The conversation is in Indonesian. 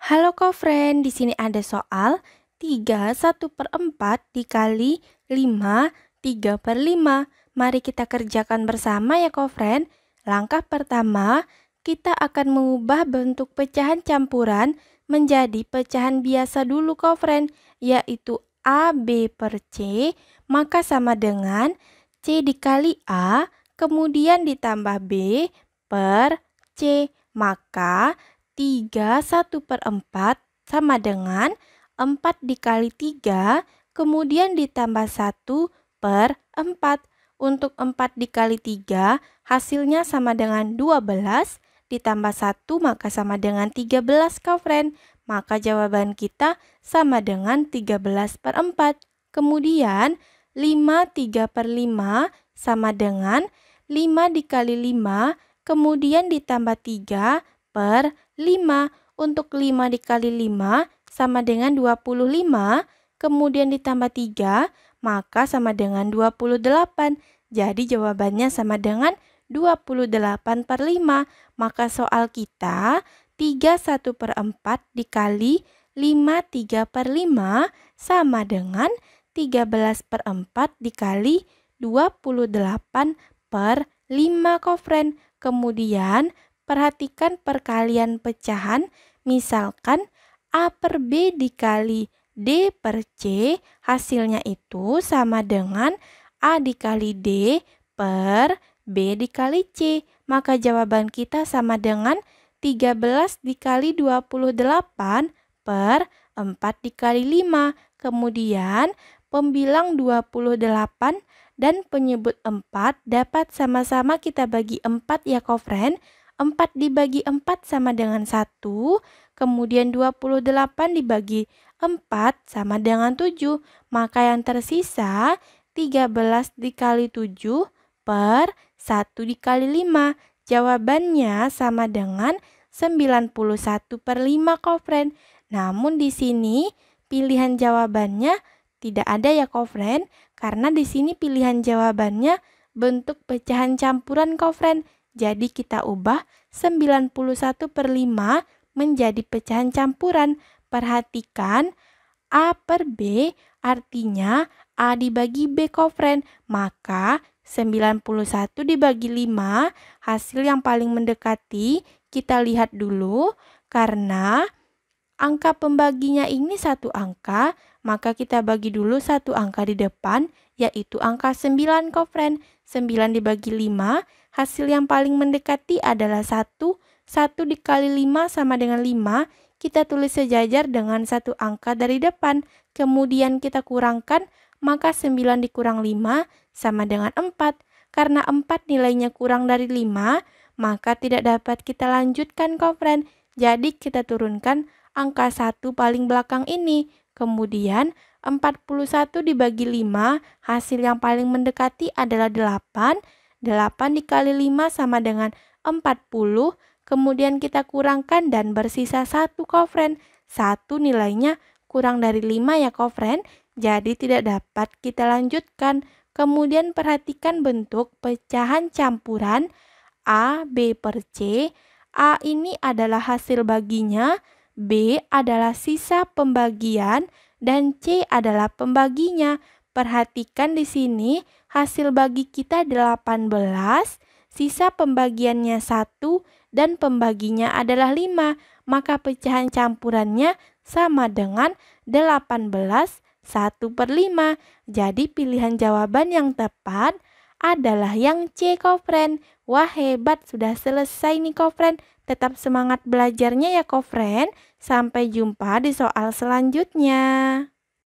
Halo kofren, di sini ada soal 3 1 per 4 dikali 5 3 per 5. Mari kita kerjakan bersama ya kofren. Langkah pertama, kita akan mengubah bentuk pecahan campuran menjadi pecahan biasa dulu kofren, yaitu AB per C, maka sama dengan C dikali A, kemudian ditambah B per C. Maka 3 1 per 4 sama dengan 4 dikali 3 kemudian ditambah 1 per 4. Untuk 4 dikali 3 hasilnya sama dengan 12 ditambah 1 maka sama dengan 13 friend Maka jawaban kita sama dengan 13 per 4. Kemudian 5 3 per 5 sama dengan 5 dikali 5 kemudian ditambah 3 per 5 untuk 5 dikali 5 sama dengan 25, kemudian ditambah 3, maka sama dengan 28. Jadi jawabannya sama dengan 28 per 5. Maka soal kita 31 per 4 dikali 5 3 per 5 sama dengan 13 per 4 dikali 28 per 5 kofren. Kemudian Perhatikan perkalian pecahan, misalkan A per B dikali D per C, hasilnya itu sama dengan A dikali D per B dikali C. Maka jawaban kita sama dengan 13 dikali 28 per 4 dikali 5. Kemudian pembilang 28 dan penyebut 4 dapat sama-sama kita bagi 4 ya kofren. 4 dibagi 4 sama dengan 1, kemudian 28 dibagi 4 sama dengan 7, maka yang tersisa 13 dikali 7 per 1 dikali 5. Jawabannya sama dengan 91 per 5 kofren. Namun di sini pilihan jawabannya tidak ada ya kofren, karena di sini pilihan jawabannya bentuk pecahan campuran kofren. Jadi kita ubah 91 per 5 menjadi pecahan campuran. Perhatikan A per B artinya A dibagi B kofren. Maka 91 dibagi 5 hasil yang paling mendekati kita lihat dulu karena angka pembaginya ini satu angka maka kita bagi dulu satu angka di depan yaitu angka 9 kofren. 9 dibagi 5 Hasil yang paling mendekati adalah 1. 1 dikali 5 sama dengan 5. Kita tulis sejajar dengan satu angka dari depan. Kemudian kita kurangkan, maka 9 dikurang 5 sama dengan 4. Karena 4 nilainya kurang dari 5, maka tidak dapat kita lanjutkan kofren. Jadi kita turunkan angka 1 paling belakang ini. Kemudian 41 dibagi 5, hasil yang paling mendekati adalah 8. 8 dikali 5 sama dengan 40, kemudian kita kurangkan dan bersisa satu kofren. Satu nilainya kurang dari 5 ya kofren, jadi tidak dapat kita lanjutkan. Kemudian perhatikan bentuk pecahan campuran A, B per C. A ini adalah hasil baginya, B adalah sisa pembagian, dan C adalah pembaginya. Perhatikan di sini, hasil bagi kita 18, sisa pembagiannya 1 dan pembaginya adalah 5, maka pecahan campurannya sama dengan 18 1 per 5. Jadi pilihan jawaban yang tepat adalah yang C, Kofren. Wah hebat, sudah selesai nih Kofren. Tetap semangat belajarnya ya Kofren. Sampai jumpa di soal selanjutnya.